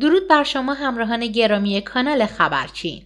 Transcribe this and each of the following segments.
درود بر شما همراهان گرامی کانال خبرچین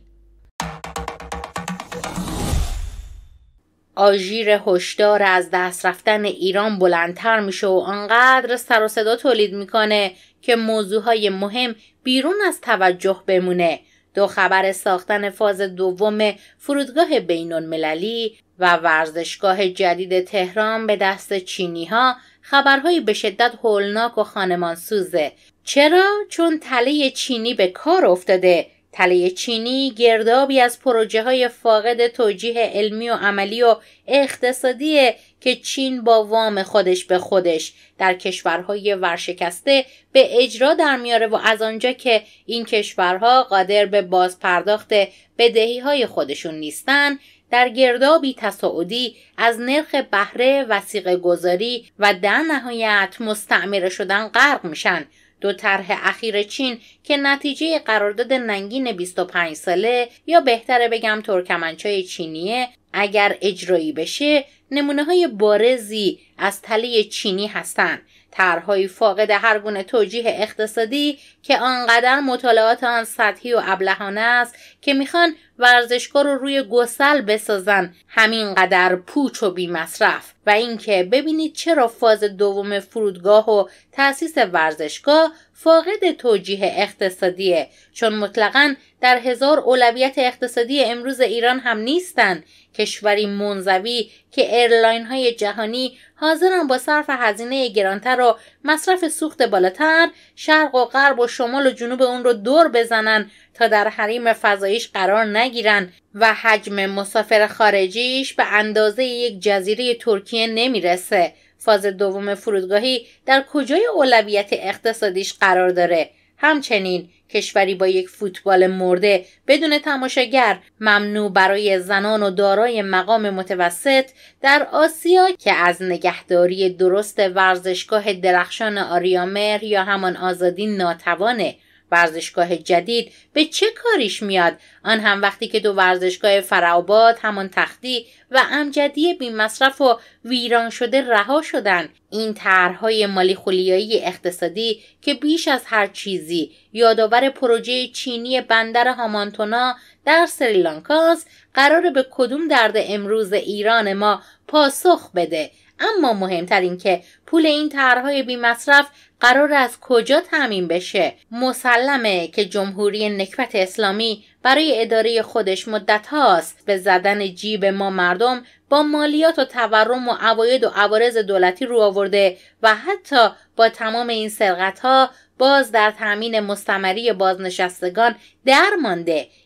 آژیر هشدار از دست رفتن ایران بلندتر میشه و آنقدر سر و صدا تولید میکنه که موضوعهای مهم بیرون از توجه بمونه دو خبر ساختن فاز دوم فرودگاه بینون مللی و ورزشگاه جدید تهران به دست چینی ها خبرهایی به شدت هولناک و خانمان سوزه چرا؟ چون تله چینی به کار افتاده تله چینی گردابی از پروژه های فاقد توجیه علمی و عملی و اقتصادیه که چین با وام خودش به خودش در کشورهای ورشکسته به اجرا در میاره و از آنجا که این کشورها قادر به بازپرداخت بدهی های خودشون نیستن در گردابی تصاعدی از نرخ بهره وسیقه گذاری و در نهایت مستعمره شدن غرق میشن دو طرح اخیر چین که نتیجه قرارداد ننگین 25 ساله یا بهتره بگم ترکمنچای چینیه اگر اجرایی بشه نمونه های بارزی از تله چینی هستند طرحهایی فاقد هر گونه توجیه اقتصادی که آنقدر مطالعات آن سطحی و ابلهانه است که میخوان ورزشگاه رو روی گسل بسازن همینقدر پوچ و بی مصرف و اینکه ببینید چرا فاز دوم فرودگاه و تأسیس ورزشگاه فاقد توجیه اقتصادیه چون مطلقا در هزار اولویت اقتصادی امروز ایران هم نیستند کشوری منزوی که ایرلاین های جهانی حاضرن با صرف هزینه گرانتر و مصرف سوخت بالاتر شرق و غرب و شمال و جنوب اون رو دور بزنن تا در حریم فضاییش قرار نگیرن و حجم مسافر خارجیش به اندازه یک جزیره ترکیه نمیرسه فاز دوم فرودگاهی در کجای اولویت اقتصادیش قرار داره همچنین کشوری با یک فوتبال مرده بدون تماشاگر ممنوع برای زنان و دارای مقام متوسط در آسیا که از نگهداری درست ورزشگاه درخشان آریامر یا همان آزادی ناتوانه ورزشگاه جدید به چه کاریش میاد آن هم وقتی که دو ورزشگاه فرعباد همان تختی و امجدی بی مصرف و ویران شده رها شدن این طرحهای مالی خولیایی اقتصادی که بیش از هر چیزی یادآور پروژه چینی بندر هامانتونا در سریلانکاست قرار به کدوم درد امروز ایران ما پاسخ بده اما مهمترین که پول این طرحهای بی مصرف قرار از کجا تعمین بشه مسلمه که جمهوری نکبت اسلامی برای اداره خودش مدت هاست به زدن جیب ما مردم با مالیات و تورم و عواید و عوارض دولتی رو آورده و حتی با تمام این سرقت ها باز در تامین مستمری بازنشستگان در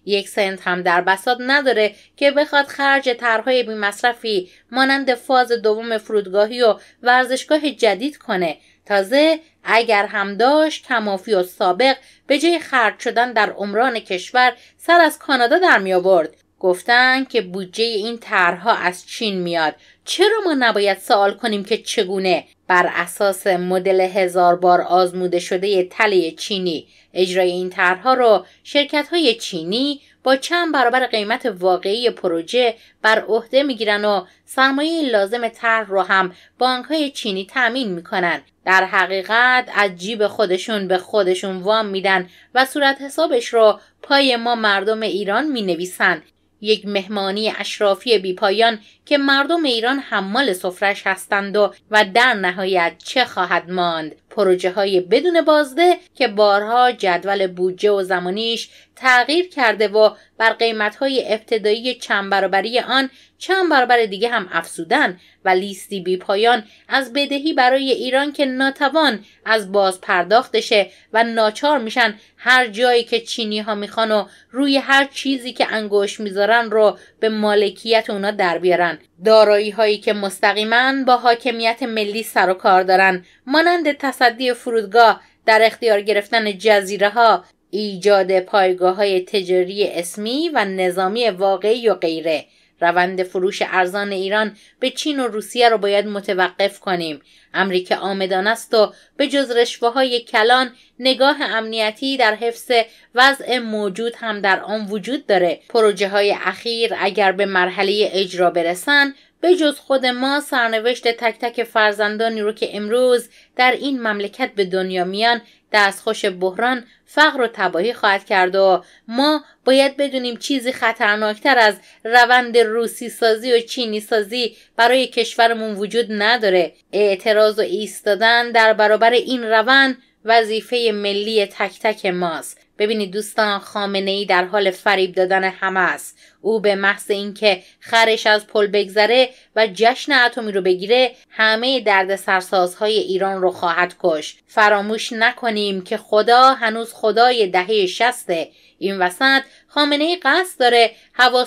یک سنت هم در بساط نداره که بخواد خرج طرحهای بیمصرفی مانند فاز دوم فرودگاهی و ورزشگاه جدید کنه تازه اگر هم داشت تمافی و سابق به جای خرج شدن در عمران کشور سر از کانادا در می آورد گفتن که بودجه این طرحها از چین میاد چرا ما نباید سوال کنیم که چگونه بر اساس مدل هزار بار آزموده شده تله چینی اجرای این طرحها را شرکت های چینی با چند برابر قیمت واقعی پروژه بر عهده میگیرن و سرمایه لازم تر رو هم بانک های چینی تأمین میکنن در حقیقت از جیب خودشون به خودشون وام میدن و صورت حسابش رو پای ما مردم ایران نویسن یک مهمانی اشرافی بیپایان که مردم ایران حمال سفرش هستند و و در نهایت چه خواهد ماند پروژه های بدون بازده که بارها جدول بودجه و زمانیش تغییر کرده و بر قیمتهای ابتدایی چند برابری آن چند برابر دیگه هم افزودن و لیستی بی پایان از بدهی برای ایران که ناتوان از باز پرداختشه و ناچار میشن هر جایی که چینی ها میخوان و روی هر چیزی که انگوش میذارن رو به مالکیت اونا در بیارن دارایی هایی که مستقیما با حاکمیت ملی سر و کار دارن مانند تصدی فرودگاه در اختیار گرفتن جزیره ها ایجاد پایگاه های تجاری اسمی و نظامی واقعی و غیره روند فروش ارزان ایران به چین و روسیه رو باید متوقف کنیم امریکا آمدان است و به جز رشوه های کلان نگاه امنیتی در حفظ وضع موجود هم در آن وجود داره پروژه های اخیر اگر به مرحله اجرا برسن به جز خود ما سرنوشت تک تک فرزندانی رو که امروز در این مملکت به دنیا میان دستخوش بحران فقر و تباهی خواهد کرد و ما باید بدونیم چیزی خطرناکتر از روند روسی سازی و چینی سازی برای کشورمون وجود نداره اعتراض و ایستادن در برابر این روند وظیفه ملی تک تک ماست ببینید دوستان خامنه ای در حال فریب دادن همه است او به محض اینکه خرش از پل بگذره و جشن اتمی رو بگیره همه درد سرسازهای ایران رو خواهد کش فراموش نکنیم که خدا هنوز خدای دهه شسته این وسط خامنه قصد داره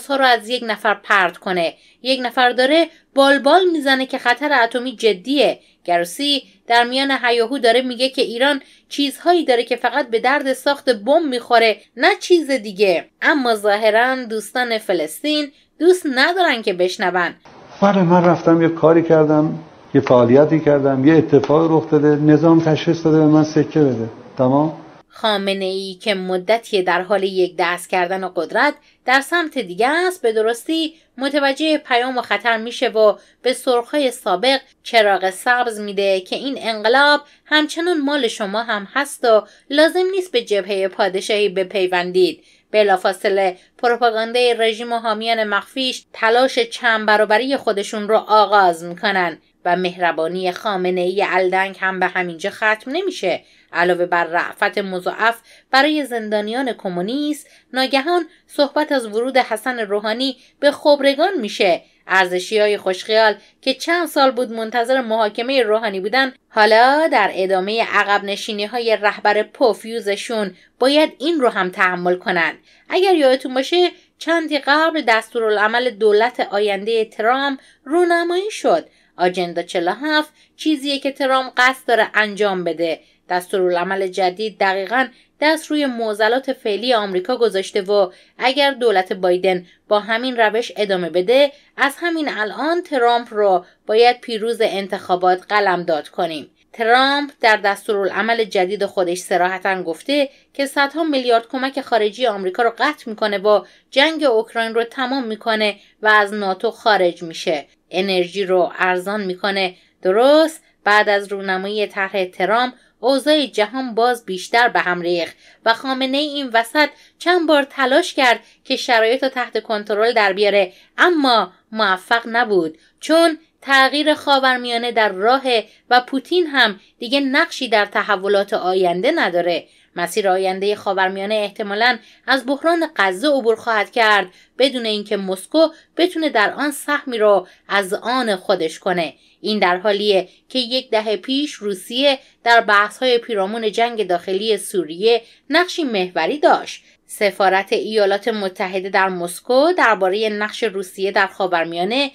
ها رو از یک نفر پرت کنه یک نفر داره بالبال میزنه که خطر اتمی جدیه گروسی در میان هیاهو داره میگه که ایران چیزهایی داره که فقط به درد ساخت بم میخوره نه چیز دیگه اما ظاهرا دوستان فلسطین دوست ندارن که بشنون برای بله، من رفتم یه کاری کردم یه فعالیتی کردم یه اتفاق رخ داده نظام تشخیص داده به من سکه بده تمام خامنه ای که مدتی در حال یک دست کردن و قدرت در سمت دیگه است به درستی متوجه پیام و خطر میشه و به سرخهای سابق چراغ سبز میده که این انقلاب همچنان مال شما هم هست و لازم نیست به جبهه پادشاهی بپیوندید بلافاصله پروپاگاندای رژیم و حامیان مخفیش تلاش چند برابری خودشون رو آغاز میکنن و مهربانی خامنه ای الدنگ هم به همینجا ختم نمیشه علاوه بر رعفت مضاعف برای زندانیان کمونیست ناگهان صحبت از ورود حسن روحانی به خبرگان میشه ارزشی های خوشخیال که چند سال بود منتظر محاکمه روحانی بودن حالا در ادامه عقب نشینی های رهبر پوفیوزشون باید این رو هم تحمل کنند اگر یادتون باشه چندی قبل دستورالعمل دولت آینده ترام رونمایی شد آجندا 47 چیزیه که ترام قصد داره انجام بده دستورالعمل جدید دقیقا دست روی معضلات فعلی آمریکا گذاشته و اگر دولت بایدن با همین روش ادامه بده از همین الان ترامپ رو باید پیروز انتخابات قلمداد کنیم ترامپ در دستورالعمل جدید خودش سراحتا گفته که صدها میلیارد کمک خارجی آمریکا رو قطع میکنه و جنگ اوکراین رو تمام میکنه و از ناتو خارج میشه انرژی رو ارزان میکنه درست بعد از رونمایی طرح ترامپ اوضاع جهان باز بیشتر به هم ریخت و خامنه این وسط چند بار تلاش کرد که شرایط رو تحت کنترل در بیاره اما موفق نبود چون تغییر خاورمیانه در راه و پوتین هم دیگه نقشی در تحولات آینده نداره مسیر آینده خاورمیانه احتمالا از بحران غزه عبور خواهد کرد بدون اینکه مسکو بتونه در آن سهمی را از آن خودش کنه این در حالیه که یک دهه پیش روسیه در های پیرامون جنگ داخلی سوریه نقشی محوری داشت سفارت ایالات متحده در مسکو درباره نقش روسیه در خاورمیانه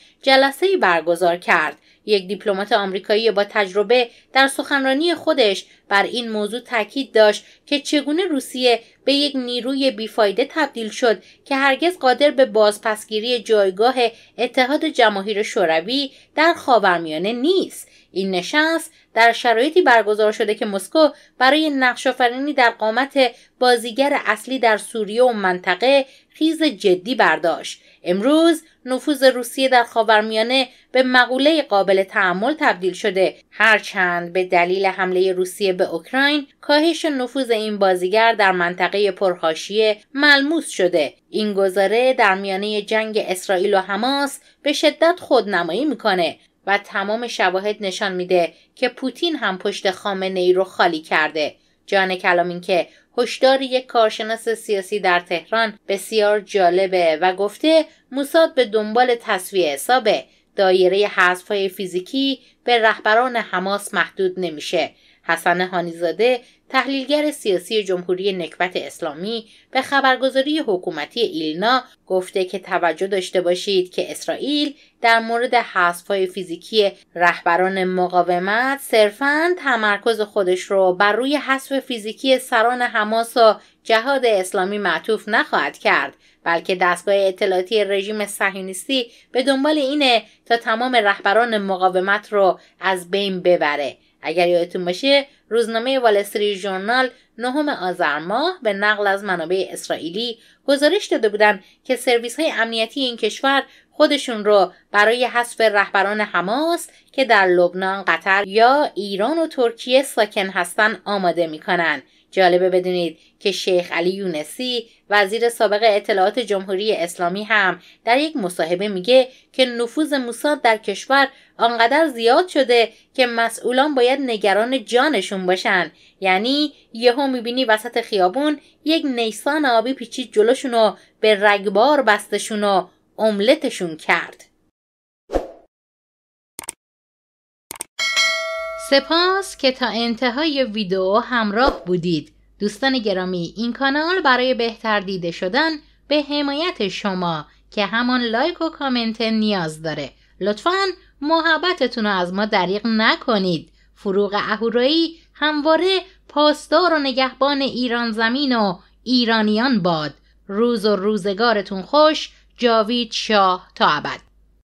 ای برگزار کرد یک دیپلمات آمریکایی با تجربه در سخنرانی خودش بر این موضوع تاکید داشت که چگونه روسیه به یک نیروی بیفایده تبدیل شد که هرگز قادر به بازپسگیری جایگاه اتحاد جماهیر شوروی در خاورمیانه نیست این نشست در شرایطی برگزار شده که مسکو برای نقش‌آفرینی در قامت بازیگر اصلی در سوریه و منطقه خیز جدی برداشت امروز نفوذ روسیه در خاورمیانه به مقوله قابل تحمل تبدیل شده هرچند به دلیل حمله روسیه به اوکراین کاهش نفوذ این بازیگر در منطقه پرهاشیه ملموس شده این گزاره در میانه جنگ اسرائیل و حماس به شدت خودنمایی میکنه و تمام شواهد نشان میده که پوتین هم پشت خامنه ای رو خالی کرده جان کلام این که هشدار یک کارشناس سیاسی در تهران بسیار جالبه و گفته موساد به دنبال تصویه حساب دایره حذف فیزیکی به رهبران حماس محدود نمیشه حسن هانیزاده تحلیلگر سیاسی جمهوری نکبت اسلامی به خبرگزاری حکومتی ایلنا گفته که توجه داشته باشید که اسرائیل در مورد حذفهای فیزیکی رهبران مقاومت صرفا تمرکز خودش رو بر روی حذف فیزیکی سران حماس و جهاد اسلامی معطوف نخواهد کرد بلکه دستگاه اطلاعاتی رژیم صهیونیستی به دنبال اینه تا تمام رهبران مقاومت رو از بین ببره اگر یادتون باشه روزنامه والستری ژورنال نهم آذر ماه به نقل از منابع اسرائیلی گزارش داده بودند که سرویس های امنیتی این کشور خودشون رو برای حذف رهبران حماس که در لبنان، قطر یا ایران و ترکیه ساکن هستن آماده کنن، جالبه بدونید که شیخ علی یونسی وزیر سابق اطلاعات جمهوری اسلامی هم در یک مصاحبه میگه که نفوذ موساد در کشور آنقدر زیاد شده که مسئولان باید نگران جانشون باشن یعنی یهو میبینی وسط خیابون یک نیسان آبی پیچید جلوشون و به رگبار بستشون و املتشون کرد سپاس که تا انتهای ویدیو همراه بودید دوستان گرامی این کانال برای بهتر دیده شدن به حمایت شما که همان لایک و کامنت نیاز داره لطفا محبتتون رو از ما دریغ نکنید فروغ اهورایی همواره پاسدار و نگهبان ایران زمین و ایرانیان باد روز و روزگارتون خوش جاوید شاه تا ابد